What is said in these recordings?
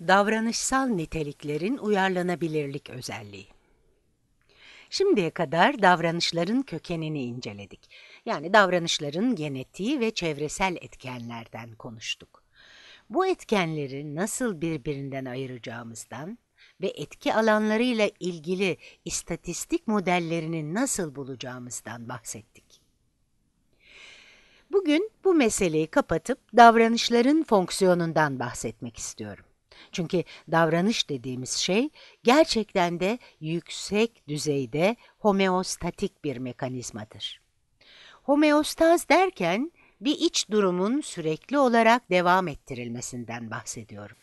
Davranışsal niteliklerin uyarlanabilirlik özelliği. Şimdiye kadar davranışların kökenini inceledik. Yani davranışların genetiği ve çevresel etkenlerden konuştuk. Bu etkenleri nasıl birbirinden ayıracağımızdan ve etki alanlarıyla ilgili istatistik modellerini nasıl bulacağımızdan bahsettik. Bugün bu meseleyi kapatıp davranışların fonksiyonundan bahsetmek istiyorum. Çünkü davranış dediğimiz şey gerçekten de yüksek düzeyde homeostatik bir mekanizmadır. Homeostaz derken bir iç durumun sürekli olarak devam ettirilmesinden bahsediyorum.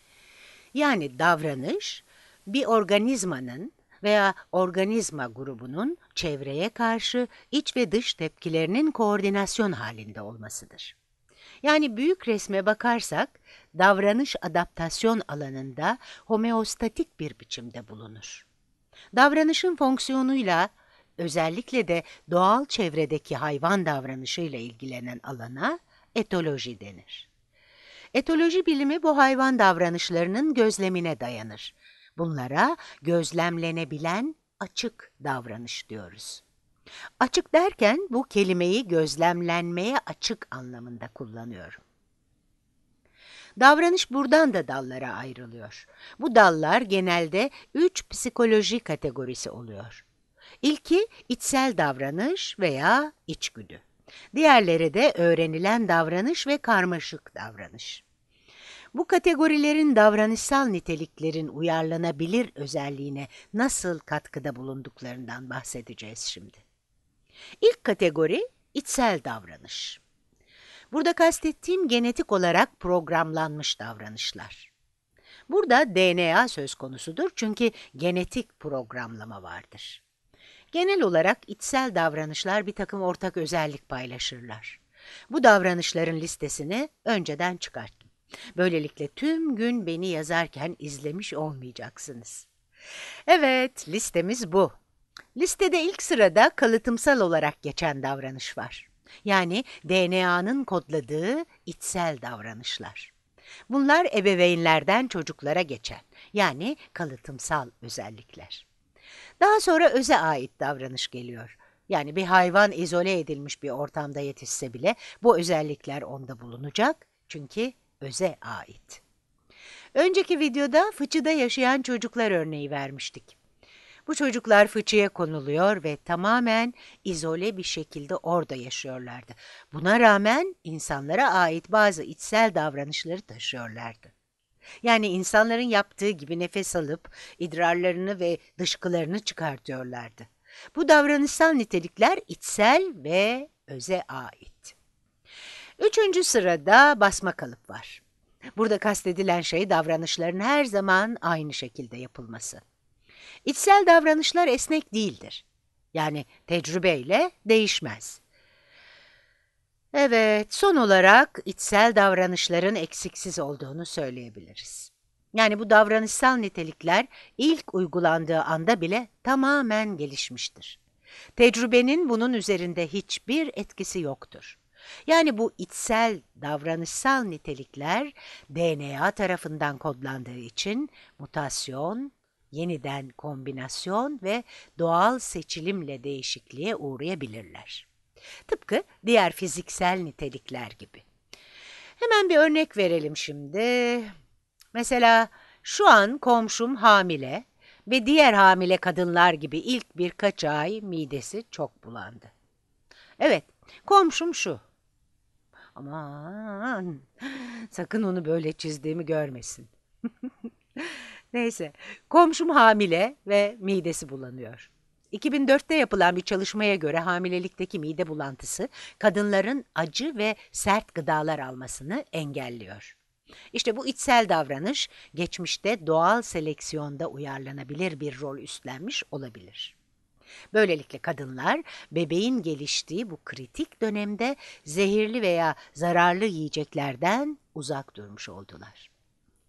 Yani davranış bir organizmanın veya organizma grubunun çevreye karşı iç ve dış tepkilerinin koordinasyon halinde olmasıdır. Yani büyük resme bakarsak davranış adaptasyon alanında homeostatik bir biçimde bulunur. Davranışın fonksiyonuyla özellikle de doğal çevredeki hayvan davranışıyla ilgilenen alana etoloji denir. Etoloji bilimi bu hayvan davranışlarının gözlemine dayanır. Bunlara gözlemlenebilen açık davranış diyoruz. Açık derken bu kelimeyi gözlemlenmeye açık anlamında kullanıyorum. Davranış buradan da dallara ayrılıyor. Bu dallar genelde üç psikoloji kategorisi oluyor. İlki içsel davranış veya içgüdü. Diğerleri de öğrenilen davranış ve karmaşık davranış. Bu kategorilerin davranışsal niteliklerin uyarlanabilir özelliğine nasıl katkıda bulunduklarından bahsedeceğiz şimdi. İlk kategori içsel davranış. Burada kastettiğim genetik olarak programlanmış davranışlar. Burada DNA söz konusudur çünkü genetik programlama vardır. Genel olarak içsel davranışlar bir takım ortak özellik paylaşırlar. Bu davranışların listesini önceden çıkarttım. Böylelikle tüm gün beni yazarken izlemiş olmayacaksınız. Evet, listemiz bu. Listede ilk sırada kalıtımsal olarak geçen davranış var. Yani DNA'nın kodladığı içsel davranışlar. Bunlar ebeveynlerden çocuklara geçen yani kalıtımsal özellikler. Daha sonra öze ait davranış geliyor. Yani bir hayvan izole edilmiş bir ortamda yetişse bile bu özellikler onda bulunacak çünkü öze ait. Önceki videoda fıçıda yaşayan çocuklar örneği vermiştik. Bu çocuklar fıçıya konuluyor ve tamamen izole bir şekilde orada yaşıyorlardı. Buna rağmen insanlara ait bazı içsel davranışları taşıyorlardı. Yani insanların yaptığı gibi nefes alıp idrarlarını ve dışkılarını çıkartıyorlardı. Bu davranışsal nitelikler içsel ve öze ait. Üçüncü sırada basma kalıp var. Burada kastedilen şey davranışların her zaman aynı şekilde yapılması. İçsel davranışlar esnek değildir. Yani tecrübeyle değişmez. Evet, son olarak içsel davranışların eksiksiz olduğunu söyleyebiliriz. Yani bu davranışsal nitelikler ilk uygulandığı anda bile tamamen gelişmiştir. Tecrübenin bunun üzerinde hiçbir etkisi yoktur. Yani bu içsel davranışsal nitelikler DNA tarafından kodlandığı için mutasyon yeniden kombinasyon ve doğal seçilimle değişikliğe uğrayabilirler. Tıpkı diğer fiziksel nitelikler gibi. Hemen bir örnek verelim şimdi. Mesela şu an komşum hamile ve diğer hamile kadınlar gibi ilk birkaç ay midesi çok bulandı. Evet, komşum şu. Aman, sakın onu böyle çizdiğimi görmesin. Neyse, komşum hamile ve midesi bulanıyor. 2004'te yapılan bir çalışmaya göre hamilelikteki mide bulantısı kadınların acı ve sert gıdalar almasını engelliyor. İşte bu içsel davranış geçmişte doğal seleksiyonda uyarlanabilir bir rol üstlenmiş olabilir. Böylelikle kadınlar bebeğin geliştiği bu kritik dönemde zehirli veya zararlı yiyeceklerden uzak durmuş oldular.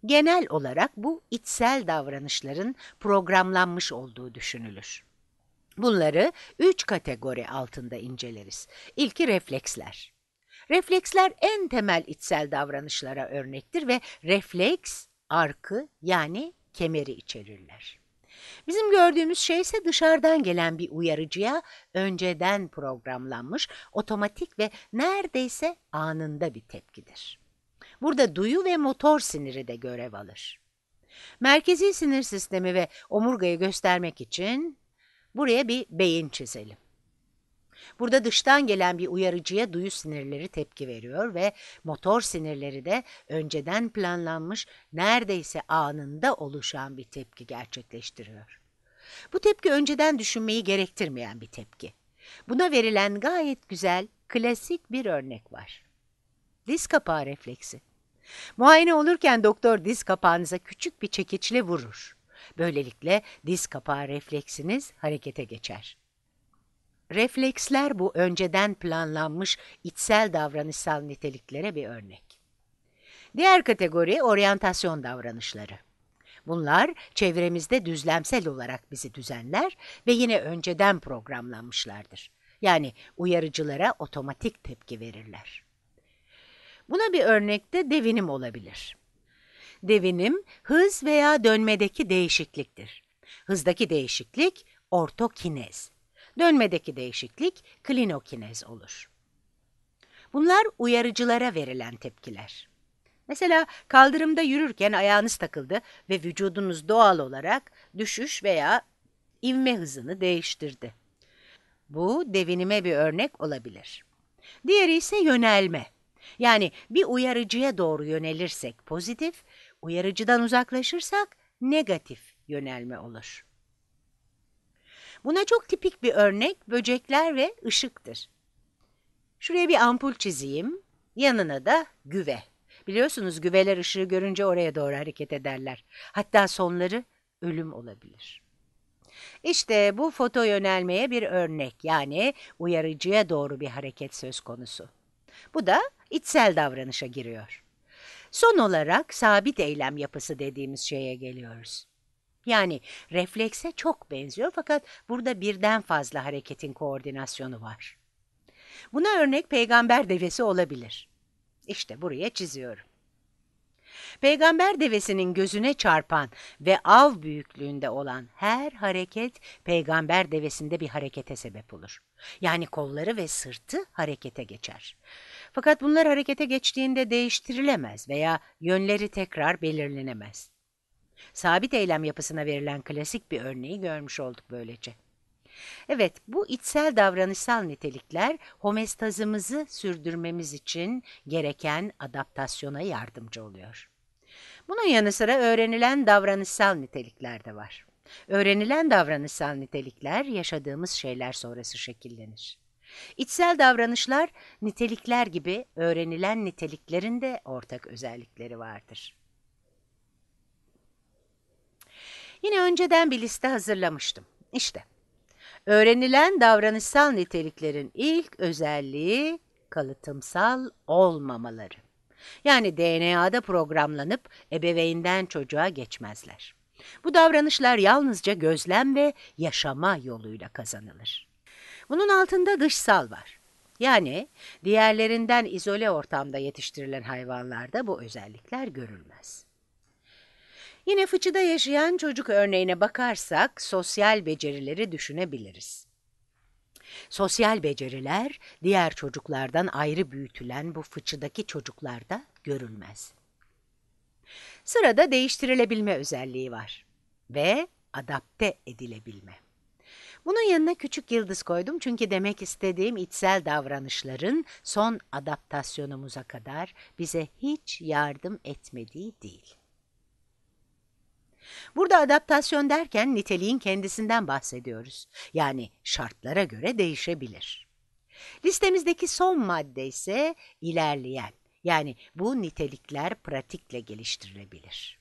Genel olarak bu içsel davranışların programlanmış olduğu düşünülür. Bunları üç kategori altında inceleriz. İlki refleksler. Refleksler en temel içsel davranışlara örnektir ve refleks, arkı yani kemeri içerirler. Bizim gördüğümüz şey ise dışarıdan gelen bir uyarıcıya önceden programlanmış, otomatik ve neredeyse anında bir tepkidir. Burada duyu ve motor siniri de görev alır. Merkezi sinir sistemi ve omurgayı göstermek için buraya bir beyin çizelim. Burada dıştan gelen bir uyarıcıya duyu sinirleri tepki veriyor ve motor sinirleri de önceden planlanmış neredeyse anında oluşan bir tepki gerçekleştiriyor. Bu tepki önceden düşünmeyi gerektirmeyen bir tepki. Buna verilen gayet güzel, klasik bir örnek var. Diz kapağı refleksi. Muayene olurken doktor diz kapağınıza küçük bir çekiçle vurur. Böylelikle diz kapağı refleksiniz harekete geçer. Refleksler bu önceden planlanmış içsel davranışsal niteliklere bir örnek. Diğer kategori oryantasyon davranışları. Bunlar çevremizde düzlemsel olarak bizi düzenler ve yine önceden programlanmışlardır. Yani uyarıcılara otomatik tepki verirler. Buna bir örnek de devinim olabilir. Devinim hız veya dönmedeki değişikliktir. Hızdaki değişiklik ortokinez. Dönmedeki değişiklik klinokinez olur. Bunlar uyarıcılara verilen tepkiler. Mesela kaldırımda yürürken ayağınız takıldı ve vücudunuz doğal olarak düşüş veya ivme hızını değiştirdi. Bu devinime bir örnek olabilir. Diğeri ise yönelme. Yani bir uyarıcıya doğru yönelirsek pozitif, uyarıcıdan uzaklaşırsak negatif yönelme olur. Buna çok tipik bir örnek böcekler ve ışıktır. Şuraya bir ampul çizeyim, yanına da güve. Biliyorsunuz güveler ışığı görünce oraya doğru hareket ederler. Hatta sonları ölüm olabilir. İşte bu foto yönelmeye bir örnek yani uyarıcıya doğru bir hareket söz konusu. Bu da içsel davranışa giriyor. Son olarak sabit eylem yapısı dediğimiz şeye geliyoruz. Yani reflekse çok benziyor fakat burada birden fazla hareketin koordinasyonu var. Buna örnek peygamber devesi olabilir. İşte buraya çiziyorum. Peygamber devesinin gözüne çarpan ve av büyüklüğünde olan her hareket peygamber devesinde bir harekete sebep olur. Yani kolları ve sırtı harekete geçer. Fakat bunlar harekete geçtiğinde değiştirilemez veya yönleri tekrar belirlenemez. Sabit eylem yapısına verilen klasik bir örneği görmüş olduk böylece. Evet, bu içsel davranışsal nitelikler homestazımızı sürdürmemiz için gereken adaptasyona yardımcı oluyor. Bunun yanı sıra öğrenilen davranışsal nitelikler de var. Öğrenilen davranışsal nitelikler yaşadığımız şeyler sonrası şekillenir. İçsel davranışlar nitelikler gibi öğrenilen niteliklerin de ortak özellikleri vardır. Yine önceden bir liste hazırlamıştım. İşte Öğrenilen davranışsal niteliklerin ilk özelliği kalıtımsal olmamaları. Yani DNA'da programlanıp ebeveynden çocuğa geçmezler. Bu davranışlar yalnızca gözlem ve yaşama yoluyla kazanılır. Bunun altında dışsal var. Yani diğerlerinden izole ortamda yetiştirilen hayvanlarda bu özellikler görülmez. Yine fıçıda yaşayan çocuk örneğine bakarsak sosyal becerileri düşünebiliriz. Sosyal beceriler diğer çocuklardan ayrı büyütülen bu fıçıdaki çocuklarda görülmez. Sırada değiştirilebilme özelliği var ve adapte edilebilme. Bunun yanına küçük yıldız koydum çünkü demek istediğim içsel davranışların son adaptasyonumuza kadar bize hiç yardım etmediği değil. Burada adaptasyon derken niteliğin kendisinden bahsediyoruz. Yani şartlara göre değişebilir. Listemizdeki son madde ise ilerleyen. Yani bu nitelikler pratikle geliştirilebilir.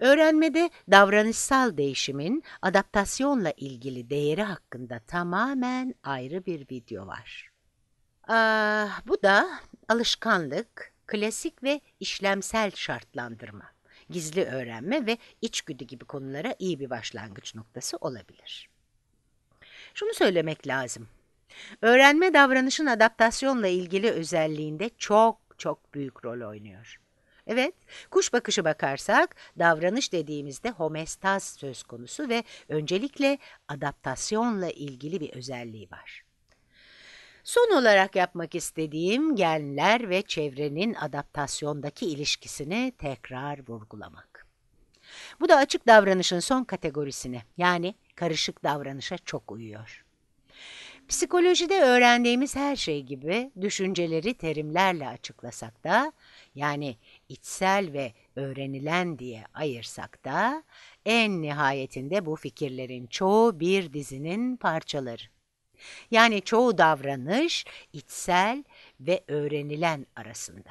Öğrenmede davranışsal değişimin adaptasyonla ilgili değeri hakkında tamamen ayrı bir video var. Ah, bu da alışkanlık, klasik ve işlemsel şartlandırma gizli öğrenme ve içgüdü gibi konulara iyi bir başlangıç noktası olabilir. Şunu söylemek lazım. Öğrenme davranışın adaptasyonla ilgili özelliğinde çok çok büyük rol oynuyor. Evet, kuş bakışı bakarsak davranış dediğimizde homestaz söz konusu ve öncelikle adaptasyonla ilgili bir özelliği var. Son olarak yapmak istediğim genler ve çevrenin adaptasyondaki ilişkisini tekrar vurgulamak. Bu da açık davranışın son kategorisine yani karışık davranışa çok uyuyor. Psikolojide öğrendiğimiz her şey gibi düşünceleri terimlerle açıklasak da yani içsel ve öğrenilen diye ayırsak da en nihayetinde bu fikirlerin çoğu bir dizinin parçaları. Yani çoğu davranış içsel ve öğrenilen arasında.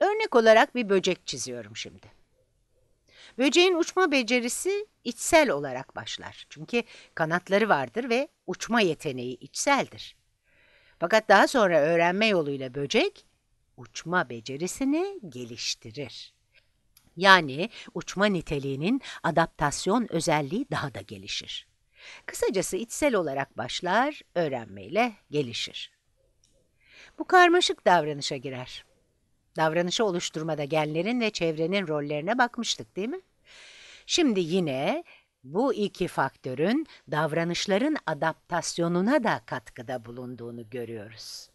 Örnek olarak bir böcek çiziyorum şimdi. Böceğin uçma becerisi içsel olarak başlar. Çünkü kanatları vardır ve uçma yeteneği içseldir. Fakat daha sonra öğrenme yoluyla böcek uçma becerisini geliştirir. Yani uçma niteliğinin adaptasyon özelliği daha da gelişir. Kısacası içsel olarak başlar, öğrenmeyle gelişir. Bu karmaşık davranışa girer. Davranışı oluşturmada genlerin ve çevrenin rollerine bakmıştık değil mi? Şimdi yine bu iki faktörün davranışların adaptasyonuna da katkıda bulunduğunu görüyoruz.